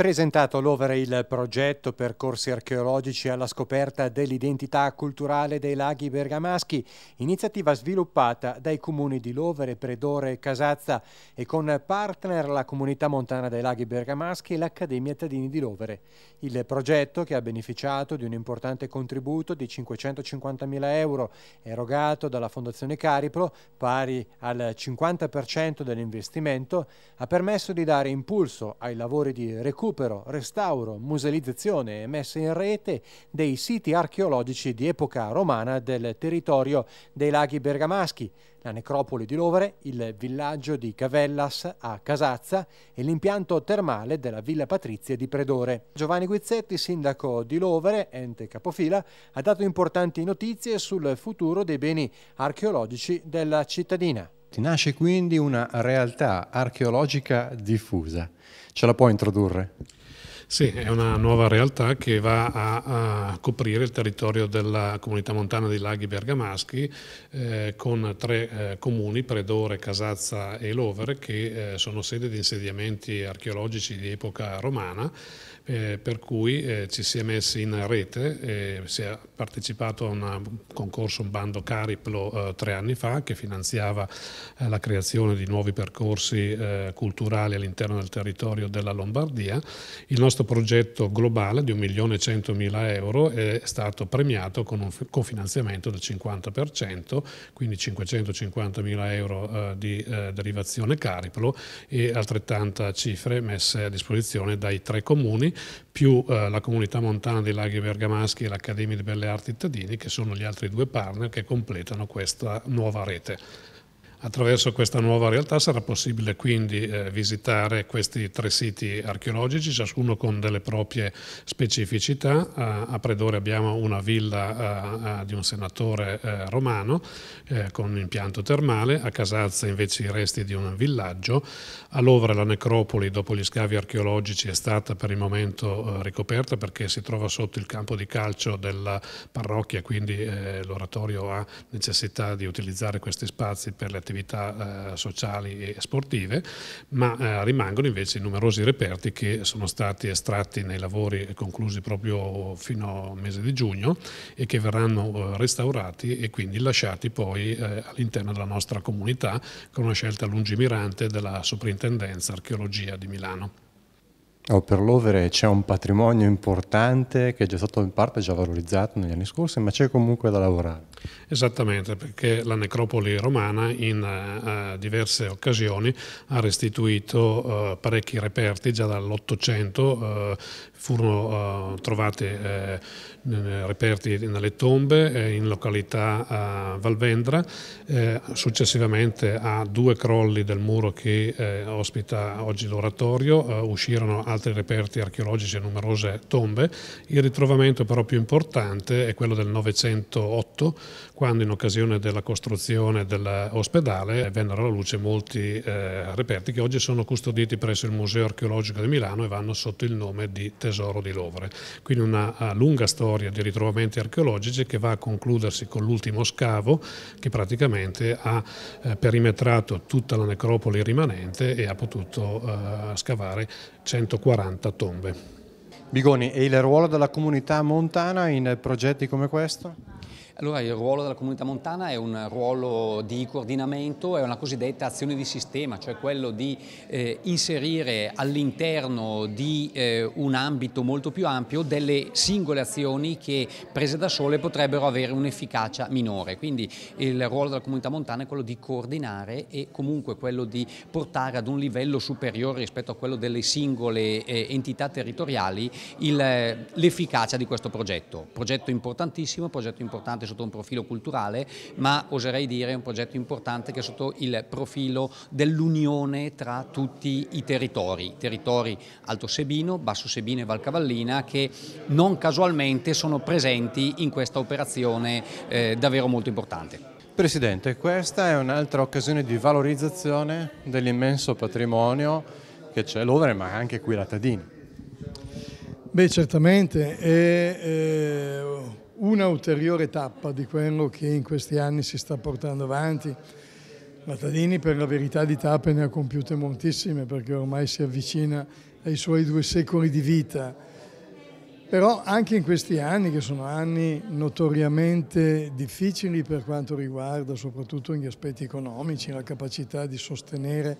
Presentato l'Overe il progetto Percorsi archeologici alla scoperta dell'identità culturale dei laghi bergamaschi, iniziativa sviluppata dai comuni di Lovere, Predore e Casazza e con partner la Comunità Montana dei Laghi Bergamaschi e l'Accademia Tadini di Lovere. Il progetto, che ha beneficiato di un importante contributo di 550.000 euro erogato dalla Fondazione Cariplo, pari al 50% dell'investimento, ha permesso di dare impulso ai lavori di recupero recupero, restauro, musealizzazione e messa in rete dei siti archeologici di epoca romana del territorio dei laghi bergamaschi, la necropoli di Lovere, il villaggio di Cavellas a Casazza e l'impianto termale della Villa Patrizia di Predore. Giovanni Guizzetti, sindaco di Lovere, ente capofila, ha dato importanti notizie sul futuro dei beni archeologici della cittadina. Nasce quindi una realtà archeologica diffusa. Ce la puoi introdurre? Sì, è una nuova realtà che va a, a, coprire il territorio della comunità montana dei laghi bergamaschi eh, con tre eh, comuni, Predore, Casazza e Lovere, che eh, sono sede di insediamenti archeologici di epoca romana, eh, per cui eh, ci si è messi in rete, eh, si è partecipato a un concorso, un bando Cariplo tre anni fa che finanziava eh, la creazione di nuovi percorsi eh, culturali all'interno del territorio della Lombardia. Il nostro progetto globale di 1.100.000 euro è stato premiato con un cofinanziamento del 50%, quindi 550.000 euro eh, di eh, derivazione Cariplo e altrettanta cifre messe a disposizione dai tre comuni più eh, la comunità montana dei laghi bergamaschi e l'Accademia di Belle Arti Tadini che sono gli altri due partner che completano questa nuova rete. Attraverso questa nuova realtà sarà possibile quindi eh, visitare questi tre siti archeologici, ciascuno con delle proprie specificità. Eh, a Predore abbiamo una villa eh, di un senatore eh, romano eh, con un impianto termale, a Casazza invece i resti di un villaggio, a Lovra la necropoli dopo gli scavi archeologici è stata per il momento eh, ricoperta perché si trova sotto il campo di calcio della parrocchia, quindi l'oratorio ha necessità di utilizzare questi spazi per le attività attività eh, sociali e sportive, ma eh, rimangono invece i numerosi reperti che sono stati estratti nei lavori conclusi proprio fino al mese di giugno e che verranno eh, restaurati e quindi lasciati poi eh, all'interno della nostra comunità con una scelta lungimirante della Soprintendenza Archeologia di Milano. Oh, per l'Overe c'è un patrimonio importante che è già stato in parte già valorizzato negli anni scorsi, ma c'è comunque da lavorare. Esattamente, perché la necropoli romana in eh, eh, diverse occasioni ha restituito eh, parecchi reperti, già dall'Ottocento eh, furono eh, trovati eh, reperti nelle tombe in località Valvendra, successivamente a due crolli del muro che ospita oggi l'oratorio uscirono altri reperti archeologici e numerose tombe, il ritrovamento però più importante è quello del 908 2008, quando in occasione della costruzione dell'ospedale vennero alla luce molti eh, reperti che oggi sono custoditi presso il Museo Archeologico di Milano e vanno sotto il nome di Tesoro di Lovre. Quindi una eh, lunga storia di ritrovamenti archeologici che va a concludersi con l'ultimo scavo che praticamente ha eh, perimetrato tutta la necropoli rimanente e ha potuto eh, scavare 140 tombe. Bigoni, e il ruolo della comunità montana in progetti come questo? Allora il ruolo della comunità montana è un ruolo di coordinamento, è una cosiddetta azione di sistema, cioè quello di eh, inserire all'interno di eh, un ambito molto più ampio delle singole azioni che prese da sole potrebbero avere un'efficacia minore. Quindi il ruolo della comunità montana è quello di coordinare e comunque quello di portare ad un livello superiore rispetto a quello delle singole eh, entità territoriali eh, l'efficacia di questo progetto. Progetto importantissimo, progetto importante sotto un profilo culturale, ma oserei dire è un progetto importante che è sotto il profilo dell'unione tra tutti i territori, territori Alto Sebino, Basso Sebino e Valcavallina che non casualmente sono presenti in questa operazione eh, davvero molto importante. Presidente, questa è un'altra occasione di valorizzazione dell'immenso patrimonio che c'è l'Overe ma anche qui la Tadini. Beh certamente, è eh, una ulteriore tappa di quello che in questi anni si sta portando avanti. La per la verità di tappe ne ha compiute moltissime perché ormai si avvicina ai suoi due secoli di vita. Però anche in questi anni, che sono anni notoriamente difficili per quanto riguarda soprattutto gli aspetti economici, la capacità di sostenere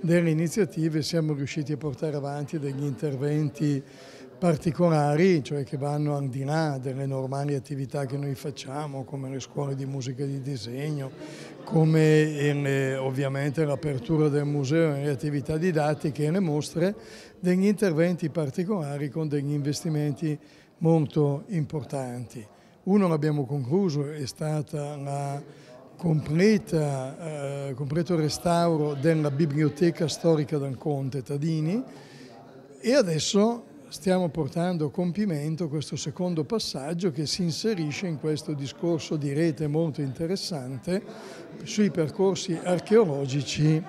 delle iniziative, siamo riusciti a portare avanti degli interventi particolari, cioè che vanno al di là delle normali attività che noi facciamo, come le scuole di musica e di disegno, come il, ovviamente l'apertura del museo e le attività didattiche e le mostre, degli interventi particolari con degli investimenti molto importanti. Uno l'abbiamo concluso, è stata la completa, eh, completo restauro della biblioteca storica del Conte Tadini e adesso stiamo portando a compimento questo secondo passaggio che si inserisce in questo discorso di rete molto interessante sui percorsi archeologici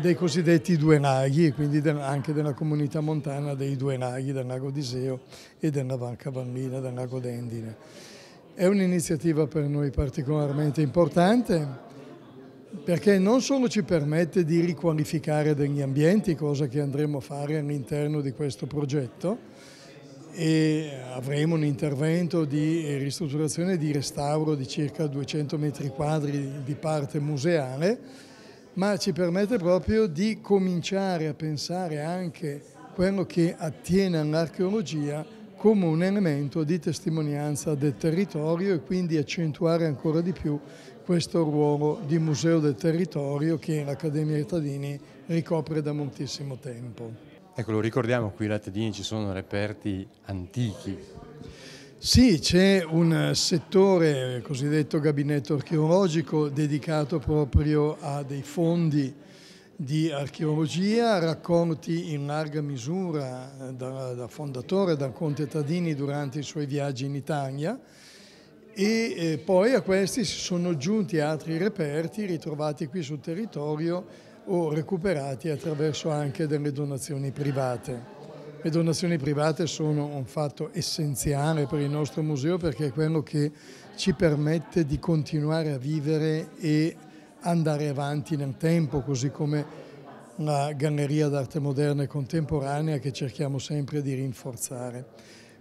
dei cosiddetti due naghi e quindi anche della comunità montana dei due naghi, del lago Seo e della Val Cavallina, del lago Dendine. È un'iniziativa per noi particolarmente importante perché non solo ci permette di riqualificare degli ambienti, cosa che andremo a fare all'interno di questo progetto, e avremo un intervento di ristrutturazione e di restauro di circa 200 metri quadri di parte museale, ma ci permette proprio di cominciare a pensare anche quello che attiene all'archeologia come un elemento di testimonianza del territorio e quindi accentuare ancora di più questo ruolo di museo del territorio che l'Accademia Rittadini ricopre da moltissimo tempo. Ecco, lo ricordiamo, qui a Rittadini ci sono reperti antichi. Sì, c'è un settore, cosiddetto gabinetto archeologico, dedicato proprio a dei fondi di archeologia, raccolti in larga misura eh, dal da fondatore, da conte Tadini durante i suoi viaggi in Italia e eh, poi a questi si sono aggiunti altri reperti ritrovati qui sul territorio o recuperati attraverso anche delle donazioni private. Le donazioni private sono un fatto essenziale per il nostro museo perché è quello che ci permette di continuare a vivere e andare avanti nel tempo, così come la Galleria d'arte moderna e contemporanea che cerchiamo sempre di rinforzare.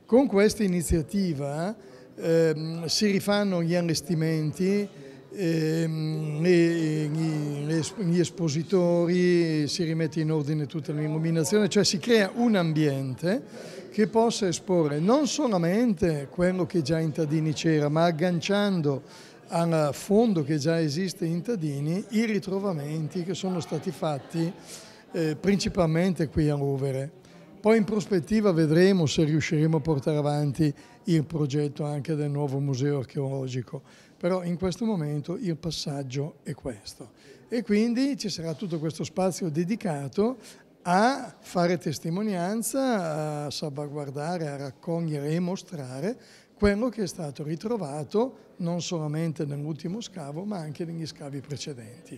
Con questa iniziativa ehm, si rifanno gli allestimenti, ehm, le, gli, gli espositori, si rimette in ordine tutta l'illuminazione, cioè si crea un ambiente che possa esporre non solamente quello che già in Tadini c'era, ma agganciando al fondo che già esiste in Tadini i ritrovamenti che sono stati fatti eh, principalmente qui a Rovere. Poi in prospettiva vedremo se riusciremo a portare avanti il progetto anche del nuovo museo archeologico, però in questo momento il passaggio è questo. E quindi ci sarà tutto questo spazio dedicato a fare testimonianza, a salvaguardare, a raccogliere e mostrare quello che è stato ritrovato non solamente nell'ultimo scavo ma anche negli scavi precedenti.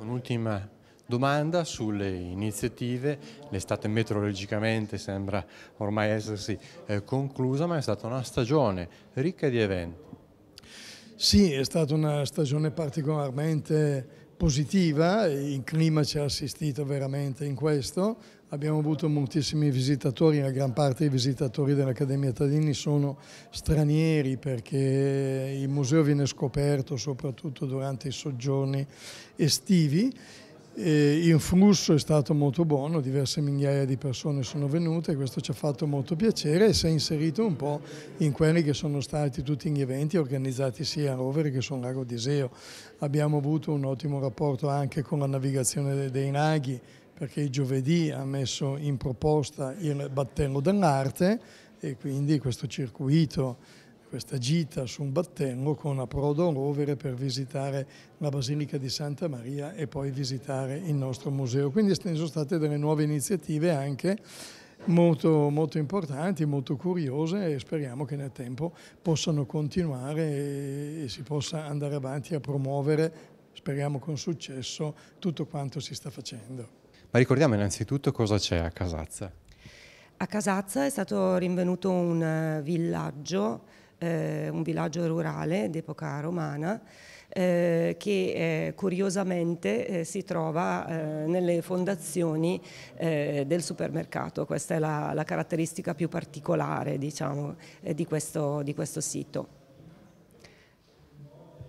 Un'ultima domanda sulle iniziative, l'estate meteorologicamente sembra ormai essersi eh, conclusa ma è stata una stagione ricca di eventi. Sì, è stata una stagione particolarmente positiva, il clima ci ha assistito veramente in questo, abbiamo avuto moltissimi visitatori, la gran parte dei visitatori dell'Accademia Tadini sono stranieri perché il museo viene scoperto soprattutto durante i soggiorni estivi il flusso è stato molto buono, diverse migliaia di persone sono venute, questo ci ha fatto molto piacere e si è inserito un po' in quelli che sono stati tutti gli eventi organizzati sia a Rovere che sul lago d'Iseo. Abbiamo avuto un ottimo rapporto anche con la navigazione dei laghi perché il giovedì ha messo in proposta il battello dell'arte e quindi questo circuito questa gita su un battello con approdo a rovere per visitare la Basilica di Santa Maria e poi visitare il nostro museo. Quindi sono state delle nuove iniziative anche molto, molto importanti, molto curiose e speriamo che nel tempo possano continuare e si possa andare avanti a promuovere, speriamo con successo, tutto quanto si sta facendo. Ma ricordiamo innanzitutto cosa c'è a Casazza. A Casazza è stato rinvenuto un eh, villaggio eh, un villaggio rurale d'epoca romana eh, che eh, curiosamente eh, si trova eh, nelle fondazioni eh, del supermercato. Questa è la, la caratteristica più particolare diciamo, di, questo, di questo sito.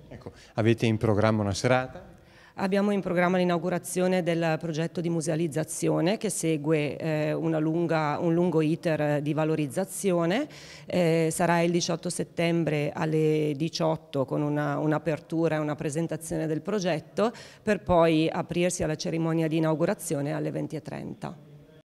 Ecco, avete in programma una serata? Abbiamo in programma l'inaugurazione del progetto di musealizzazione che segue eh, lunga, un lungo iter di valorizzazione. Eh, sarà il 18 settembre alle 18 con un'apertura un e una presentazione del progetto per poi aprirsi alla cerimonia di inaugurazione alle 20.30.